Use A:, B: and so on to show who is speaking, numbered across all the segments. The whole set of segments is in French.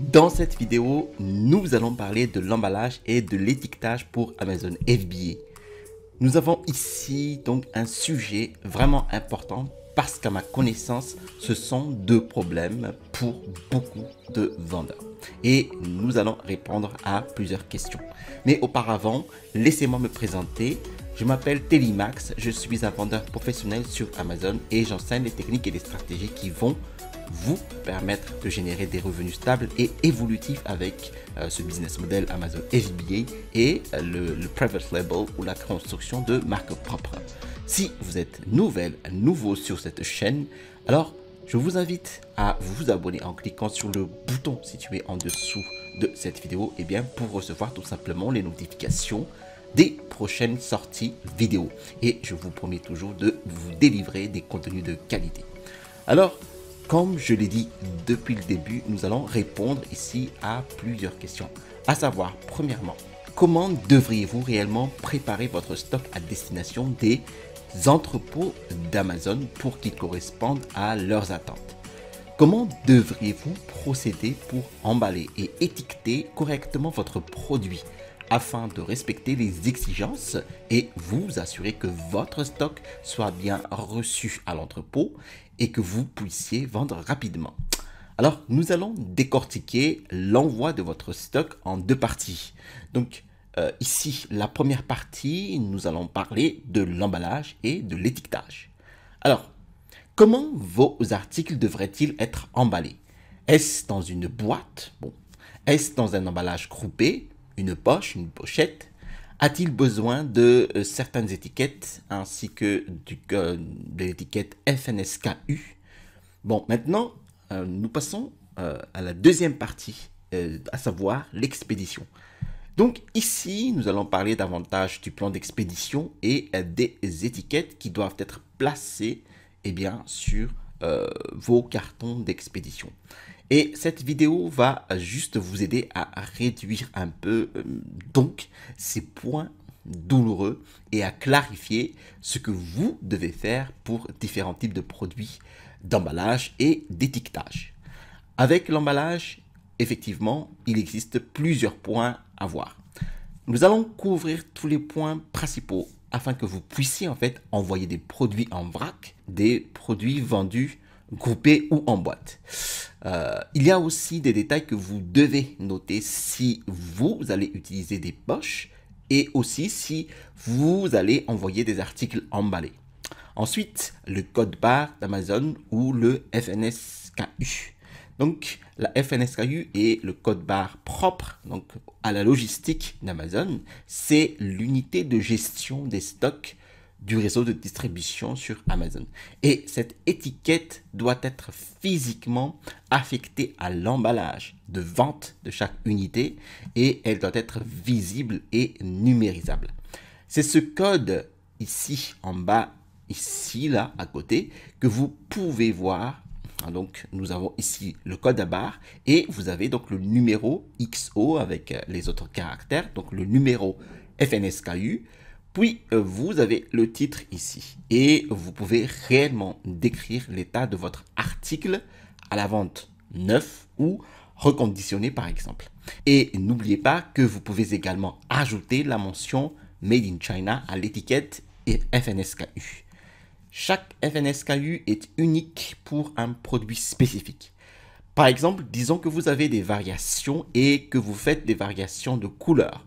A: Dans cette vidéo, nous allons parler de l'emballage et de l'étiquetage pour Amazon FBA. Nous avons ici donc un sujet vraiment important parce qu'à ma connaissance, ce sont deux problèmes pour beaucoup de vendeurs. Et nous allons répondre à plusieurs questions. Mais auparavant, laissez-moi me présenter. Je m'appelle Max, je suis un vendeur professionnel sur Amazon et j'enseigne les techniques et les stratégies qui vont vous permettre de générer des revenus stables et évolutifs avec euh, ce business model Amazon FBA et euh, le, private label ou la construction de marques propres. Si vous êtes nouvelle, nouveau sur cette chaîne, alors je vous invite à vous abonner en cliquant sur le bouton situé en dessous de cette vidéo et bien pour recevoir tout simplement les notifications des prochaines sorties vidéo. Et je vous promets toujours de vous délivrer des contenus de qualité. Alors, comme je l'ai dit depuis le début, nous allons répondre ici à plusieurs questions. À savoir, premièrement, comment devriez-vous réellement préparer votre stock à destination des entrepôts d'Amazon pour qu'ils correspondent à leurs attentes Comment devriez-vous procéder pour emballer et étiqueter correctement votre produit afin de respecter les exigences et vous assurer que votre stock soit bien reçu à l'entrepôt et que vous puissiez vendre rapidement. Alors, nous allons décortiquer l'envoi de votre stock en deux parties. Donc, euh, ici, la première partie, nous allons parler de l'emballage et de l'étiquetage. Alors, comment vos articles devraient-ils être emballés Est-ce dans une boîte Bon. Est-ce dans un emballage groupé une poche, une pochette, a-t-il besoin de euh, certaines étiquettes ainsi que du, de l'étiquette FNSKU Bon, maintenant, euh, nous passons euh, à la deuxième partie, à savoir l'expédition. Donc ici, nous allons parler davantage du plan d'expédition et des étiquettes qui doivent être placées et eh bien, sur vos cartons d'expédition. Et cette vidéo va juste vous aider à réduire un peu euh, donc ces points douloureux et à clarifier ce que vous devez faire pour différents types de produits d'emballage et d'étiquetage. Avec l'emballage, effectivement, il existe plusieurs points à voir. Nous allons couvrir tous les points principaux afin que vous puissiez en fait envoyer des produits en vrac, des produits vendus groupé ou en boîte. Euh, il y a aussi des détails que vous devez noter si vous allez utiliser des poches et aussi si vous allez envoyer des articles emballés. Ensuite, le code barre d'Amazon ou le FNSKU. Donc, la FNSKU est le code barre propre donc, à la logistique d'Amazon. C'est l'unité de gestion des stocks du réseau de distribution sur Amazon. Et cette étiquette doit être physiquement affectée à l'emballage de vente de chaque unité et elle doit être visible et numérisable. C'est ce code ici en bas, ici là à côté, que vous pouvez voir ah, donc, nous avons ici le code à barre et vous avez donc le numéro XO avec euh, les autres caractères, donc le numéro FNSKU, puis, euh, vous avez le titre ici et vous pouvez réellement décrire l'état de votre article à la vente neuf ou reconditionné par exemple. Et n'oubliez pas que vous pouvez également ajouter la mention Made in China à l'étiquette et FNSKU. Chaque FNSKU est unique pour un produit spécifique. Par exemple, disons que vous avez des variations et que vous faites des variations de couleur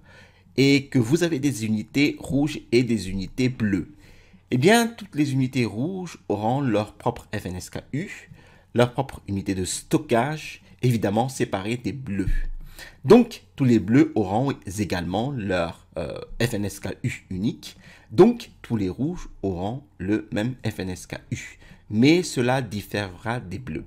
A: et que vous avez des unités rouges et des unités bleues. Eh bien, toutes les unités rouges auront leur propre FNSKU, leur propre unité de stockage, évidemment séparée des bleus. Donc, tous les bleus auront également leur euh, FNSKU unique. Donc, tous les rouges auront le même FNSKU. Mais cela différera des bleus.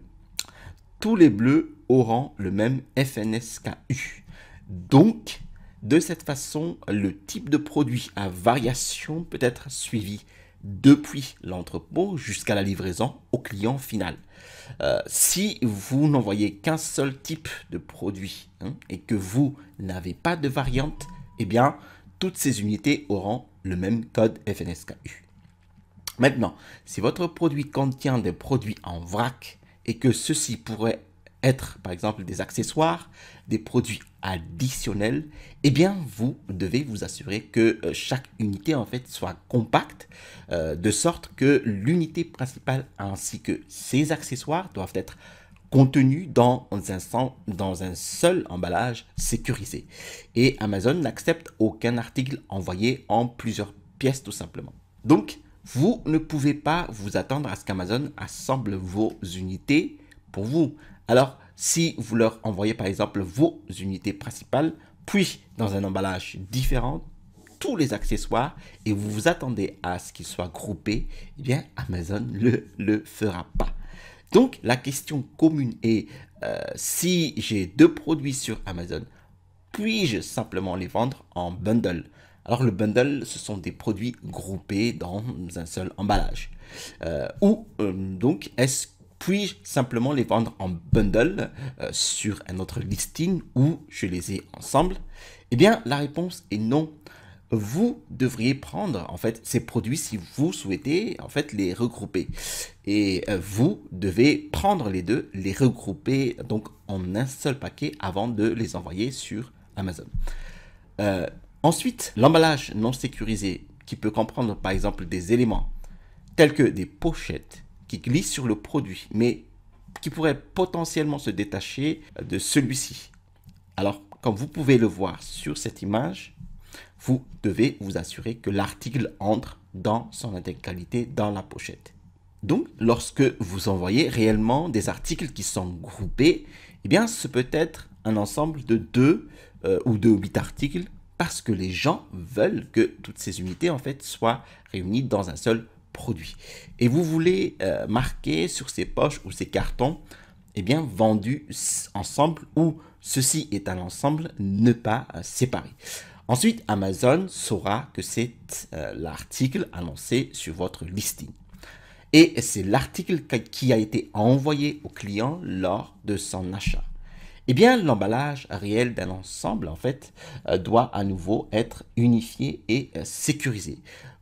A: Tous les bleus auront le même FNSKU. Donc, de cette façon, le type de produit à variation peut être suivi depuis l'entrepôt jusqu'à la livraison au client final. Euh, si vous n'envoyez qu'un seul type de produit hein, et que vous n'avez pas de variante, eh bien, toutes ces unités auront le même code FNSKU. Maintenant, si votre produit contient des produits en vrac et que ceux-ci pourraient être par exemple des accessoires, des produits additionnels, eh bien vous devez vous assurer que euh, chaque unité en fait soit compacte, euh, de sorte que l'unité principale ainsi que ses accessoires doivent être contenus dans dans un seul emballage sécurisé. Et Amazon n'accepte aucun article envoyé en plusieurs pièces tout simplement. Donc, vous ne pouvez pas vous attendre à ce qu'Amazon assemble vos unités pour vous. Alors, si vous leur envoyez par exemple vos unités principales, puis dans un emballage différent, tous les accessoires et vous vous attendez à ce qu'ils soient groupés, eh bien Amazon ne le, le, fera pas. Donc la question commune est, euh, si j'ai deux produits sur Amazon, puis-je simplement les vendre en bundle Alors le bundle, ce sont des produits groupés dans un seul emballage. Euh, ou euh, donc, est-ce puis je simplement les vendre en bundle euh, sur un autre listing où je les ai ensemble Eh bien, la réponse est non. Vous devriez prendre en fait ces produits si vous souhaitez en fait les regrouper et euh, vous devez prendre les deux, les regrouper donc en un seul paquet avant de les envoyer sur Amazon. Euh, ensuite, l'emballage non sécurisé qui peut comprendre par exemple des éléments tels que des pochettes, qui glisse sur le produit, mais qui pourrait potentiellement se détacher de celui-ci. Alors, comme vous pouvez le voir sur cette image, vous devez vous assurer que l'article entre dans son intégralité dans la pochette. Donc, lorsque vous envoyez réellement des articles qui sont groupés, eh bien, ce peut être un ensemble de deux euh, ou deux ou 8 articles parce que les gens veulent que toutes ces unités, en fait, soient réunies dans un seul produit. Et vous voulez euh, marquer sur ces poches ou ces cartons, eh bien, vendu ensemble ou ceci est un ensemble, ne pas euh, séparer. Ensuite, Amazon saura que c'est euh, l'article annoncé sur votre listing. Et c'est l'article qui a été envoyé au client lors de son achat eh bien l'emballage réel d'un ensemble, en fait, euh, doit à nouveau être unifié et euh, sécurisé.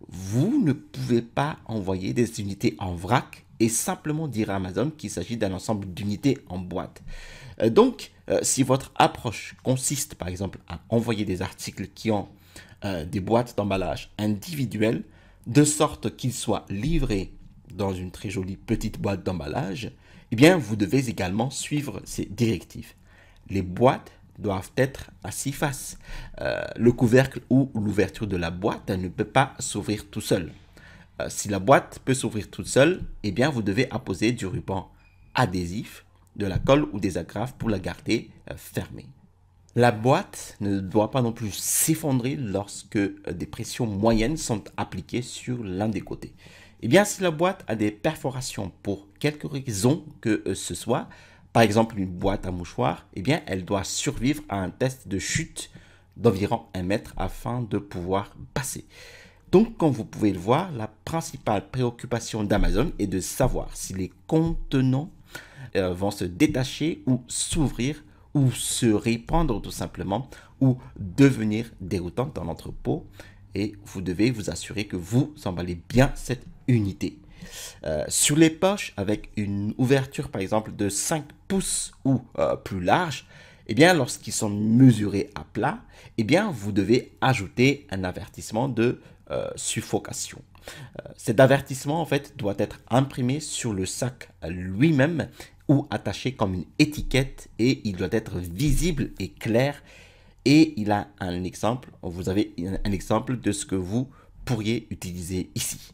A: Vous ne pouvez pas envoyer des unités en vrac et simplement dire à Amazon qu'il s'agit d'un ensemble d'unités en boîte. Euh, donc, si votre approche consiste par exemple à envoyer des articles qui ont des boîtes d'emballage individuelles, de sorte qu'ils soient livrés dans une très jolie petite boîte d'emballage, eh bien, vous devez également suivre ces directives les boîtes doivent être à six faces. Euh, le couvercle ou l'ouverture de la boîte ne peut pas s'ouvrir tout seul. Euh, si la boîte peut s'ouvrir toute seule, eh bien vous devez apposer du ruban adhésif, de la colle ou des agrafes pour la garder euh, fermée. La boîte ne doit pas non plus s'effondrer lorsque des pressions moyennes sont appliquées sur l'un des côtés. Eh bien, si la boîte a des perforations pour quelque raison que ce soit, par exemple une boîte à mouchoirs, eh bien, elle doit survivre à un test de chute d'environ un mètre afin de pouvoir passer. Donc, comme vous pouvez le voir, la principale préoccupation d'Amazon est de savoir si les contenants euh, vont se détacher ou s'ouvrir ou se répandre tout simplement ou devenir déroutants dans l'entrepôt. Et vous devez vous assurer que vous emballez bien cette unité. Euh, sur les poches avec une ouverture par exemple de 5 pouces ou euh, plus large, eh bien lorsqu'ils sont mesurés à plat, eh bien vous devez ajouter un avertissement de euh, suffocation. cet avertissement en fait doit être imprimé sur le sac lui-même ou attaché comme une étiquette et il doit être visible et clair et il a un exemple, vous avez un exemple de ce que vous pourriez utiliser ici.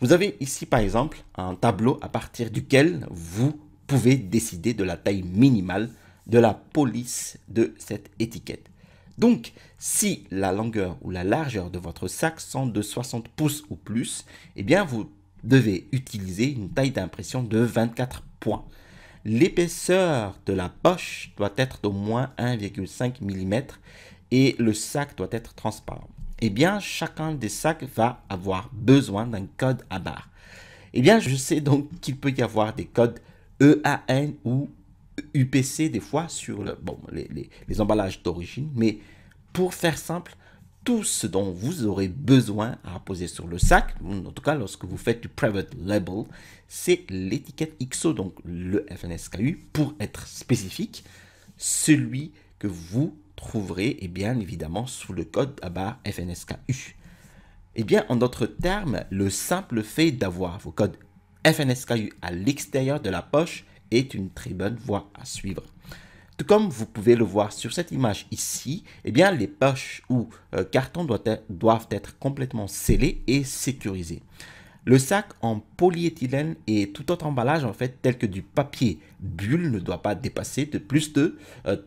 A: Vous avez ici par exemple un tableau à partir duquel vous pouvez décider de la taille minimale de la police de cette étiquette. Donc, si la longueur ou la largeur de votre sac sont de 60 pouces ou plus, eh bien vous devez utiliser une taille d'impression de 24 points. L'épaisseur de la poche doit être d'au moins 1,5 mm et le sac doit être transparent eh bien, chacun des sacs va avoir besoin d'un code à barre. Eh bien, je sais donc qu'il peut y avoir des codes EAN ou UPC des fois sur les, emballages d'origine, mais pour faire simple, tout ce dont vous aurez besoin à poser sur le sac, en tout cas lorsque vous faites du private label, c'est l'étiquette XO, donc le FNSKU, pour être spécifique, celui que vous trouverez eh bien évidemment sous le code à barre FNSKU. Eh bien, en d'autres termes, le simple fait d'avoir vos codes FNSKU à l'extérieur de la poche est une très bonne voie à suivre. Tout comme vous pouvez le voir sur cette image ici, eh bien, les poches ou euh, cartons doivent être complètement scellés et sécurisés. Le sac en polyéthylène et tout autre emballage en fait tel que du papier bulle ne doit pas dépasser de plus de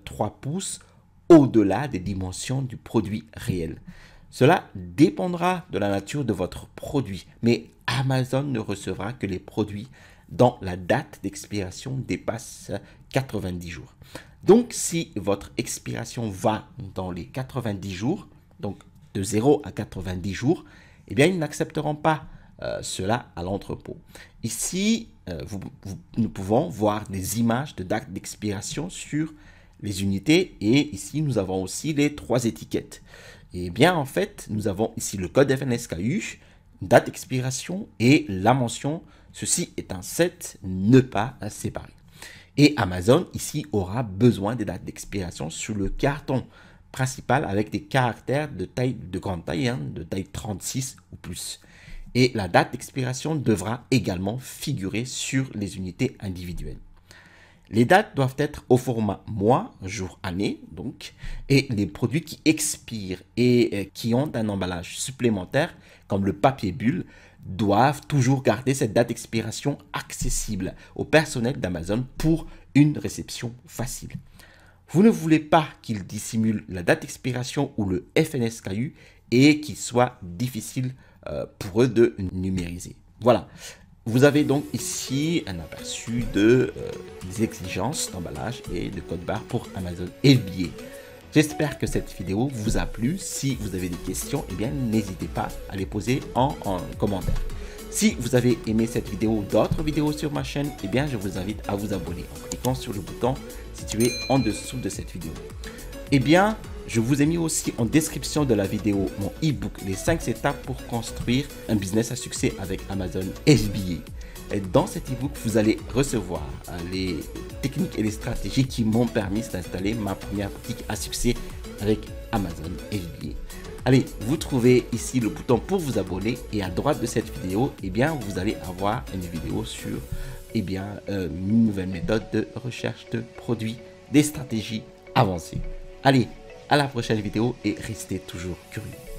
A: 3 euh, pouces au-delà des dimensions du produit réel. Cela dépendra de la nature de votre produit, mais Amazon ne recevra que les produits dont la date d'expiration dépasse 90 jours. Donc si votre expiration va dans les 90 jours, donc de 0 à 90 jours, eh bien ils n'accepteront pas euh, cela à l'entrepôt. Ici, euh, nous pouvons voir des images de date d'expiration sur les unités et ici nous avons aussi les trois étiquettes. Et eh bien en fait, nous avons ici le code FNSKU, date d'expiration et la mention ceci est un set, ne pas à séparer. Et Amazon ici aura besoin des dates d'expiration sur le carton principal avec des caractères de taille de grande taille, hein, de taille 36 ou plus. Et la date d'expiration devra également figurer sur les unités individuelles. Les dates doivent être au format mois, jour, année, donc, et les produits qui expirent et euh, qui ont un emballage supplémentaire, comme le papier bulle, doivent toujours garder cette date d'expiration accessible au personnel d'Amazon pour une réception facile. Vous ne voulez pas qu'ils dissimulent la date d'expiration ou le FNSKU et qu'il soit difficile euh, pour eux de numériser. Voilà. Vous avez donc ici un aperçu de, euh, des exigences d'emballage et de code barre pour Amazon FBA. J'espère que cette vidéo vous a plu. Si vous avez des questions, eh n'hésitez pas à les poser en, commentaire. Si vous avez aimé cette vidéo ou d'autres vidéos sur ma chaîne, eh bien je vous invite à vous abonner en cliquant sur le bouton situé en dessous de cette vidéo. Eh bien, je vous ai mis aussi en description de la vidéo mon ebook Les 5 étapes pour construire un business à succès avec Amazon FBA. Et dans cet e-book, vous allez recevoir euh, les techniques et les stratégies qui m'ont permis d'installer ma première boutique à succès avec Amazon FBA. Allez, vous trouvez ici le bouton pour vous abonner et à droite de cette vidéo, eh bien, vous allez avoir une vidéo sur eh bien, euh, une nouvelle méthode de recherche de produits, des stratégies avancées. Allez, à la prochaine vidéo et restez toujours curieux.